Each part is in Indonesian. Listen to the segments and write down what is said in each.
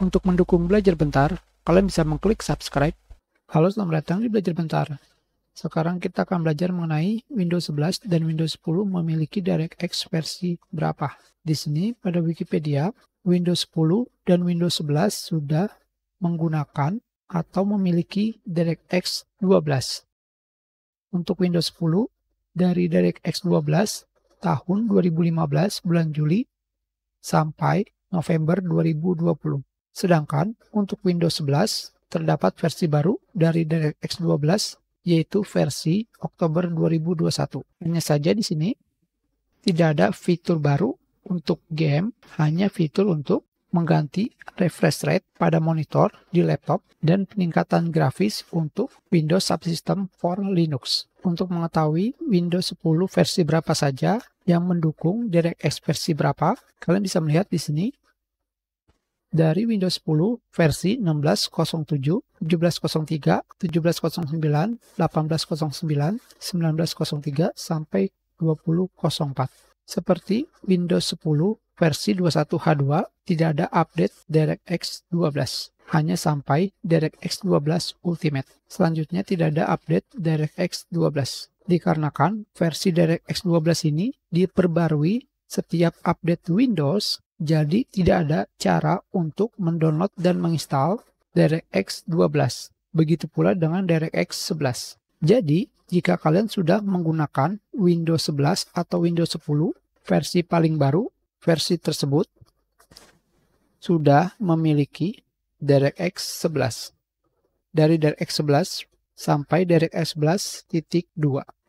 Untuk mendukung belajar bentar, kalian bisa mengklik subscribe. Halo, selamat datang di Belajar Bentar. Sekarang kita akan belajar mengenai Windows 11 dan Windows 10 memiliki DirectX versi berapa. Di sini pada Wikipedia, Windows 10 dan Windows 11 sudah menggunakan atau memiliki DirectX 12. Untuk Windows 10, dari DirectX 12 tahun 2015 bulan Juli sampai November 2020. Sedangkan untuk Windows 11 terdapat versi baru dari DirectX 12 yaitu versi Oktober 2021. Hanya saja di sini tidak ada fitur baru untuk game, hanya fitur untuk mengganti refresh rate pada monitor di laptop dan peningkatan grafis untuk Windows Subsystem for Linux. Untuk mengetahui Windows 10 versi berapa saja yang mendukung DirectX versi berapa, kalian bisa melihat di sini dari Windows 10 versi 1607, 1703, 1709, 1809, 1903 sampai 2004. Seperti Windows 10 versi 21H2 tidak ada update DirectX 12 hanya sampai DirectX 12 Ultimate. Selanjutnya tidak ada update DirectX 12. Dikarenakan versi DirectX 12 ini diperbarui setiap update Windows jadi tidak ada cara untuk mendownload dan menginstal DirectX 12. Begitu pula dengan DirectX 11. Jadi, jika kalian sudah menggunakan Windows 11 atau Windows 10 versi paling baru, versi tersebut sudah memiliki DirectX 11. Dari DirectX 11 sampai DirectX 11.2.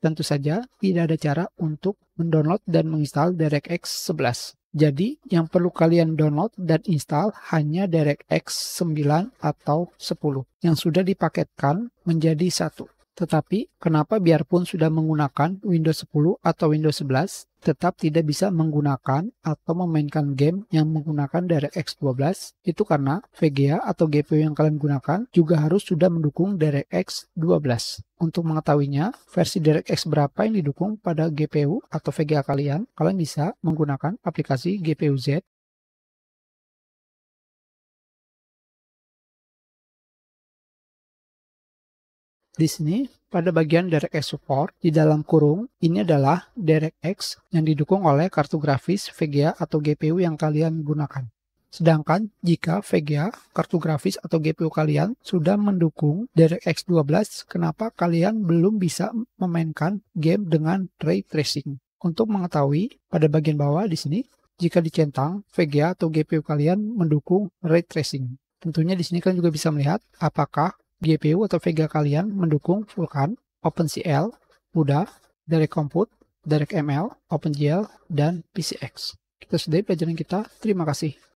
Tentu saja tidak ada cara untuk mendownload dan menginstal DirectX 11. Jadi yang perlu kalian download dan install hanya DirectX 9 atau 10 yang sudah dipaketkan menjadi satu. Tetapi, kenapa biarpun sudah menggunakan Windows 10 atau Windows 11, tetap tidak bisa menggunakan atau memainkan game yang menggunakan DirectX 12? Itu karena VGA atau GPU yang kalian gunakan juga harus sudah mendukung DirectX 12. Untuk mengetahuinya, versi DirectX berapa yang didukung pada GPU atau VGA kalian, kalian bisa menggunakan aplikasi GPU Z Di sini, pada bagian Direct X Support, di dalam kurung, ini adalah Direct X yang didukung oleh kartu grafis VGA atau GPU yang kalian gunakan. Sedangkan jika VGA, kartu grafis atau GPU kalian sudah mendukung DirectX 12, kenapa kalian belum bisa memainkan game dengan ray tracing? Untuk mengetahui, pada bagian bawah di sini, jika dicentang, VGA atau GPU kalian mendukung ray tracing. Tentunya di sini kalian juga bisa melihat apakah GPU atau Vega kalian mendukung Vulkan, OpenCL, CUDA, Compute, ML, OpenGL, dan PCX. Kita sudahi pelajaran kita. Terima kasih.